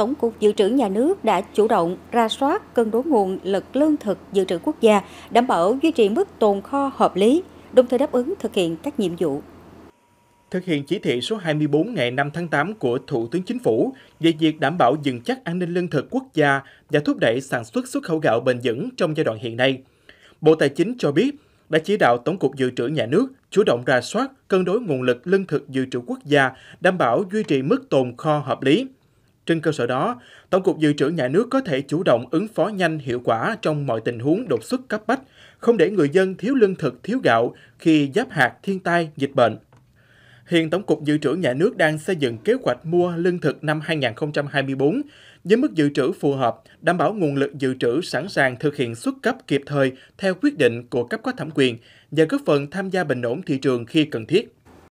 Tổng cục Dự trữ Nhà nước đã chủ động ra soát cân đối nguồn lực lương thực dự trữ quốc gia, đảm bảo duy trì mức tồn kho hợp lý, đồng thời đáp ứng thực hiện các nhiệm vụ. Thực hiện chỉ thị số 24 ngày 5 tháng 8 của Thủ tướng Chính phủ về việc đảm bảo vững chắc an ninh lương thực quốc gia và thúc đẩy sản xuất xuất khẩu gạo bền vững trong giai đoạn hiện nay, Bộ Tài chính cho biết đã chỉ đạo Tổng cục Dự trữ Nhà nước chủ động ra soát, cân đối nguồn lực lương thực dự trữ quốc gia, đảm bảo duy trì mức tồn kho hợp lý – trên cơ sở đó, Tổng cục Dự trữ Nhà nước có thể chủ động ứng phó nhanh hiệu quả trong mọi tình huống đột xuất cấp bách, không để người dân thiếu lương thực, thiếu gạo khi giáp hạt thiên tai, dịch bệnh. Hiện Tổng cục Dự trữ Nhà nước đang xây dựng kế hoạch mua lương thực năm 2024 với mức dự trữ phù hợp, đảm bảo nguồn lực dự trữ sẵn sàng thực hiện xuất cấp kịp thời theo quyết định của cấp có thẩm quyền và góp phần tham gia bình ổn thị trường khi cần thiết.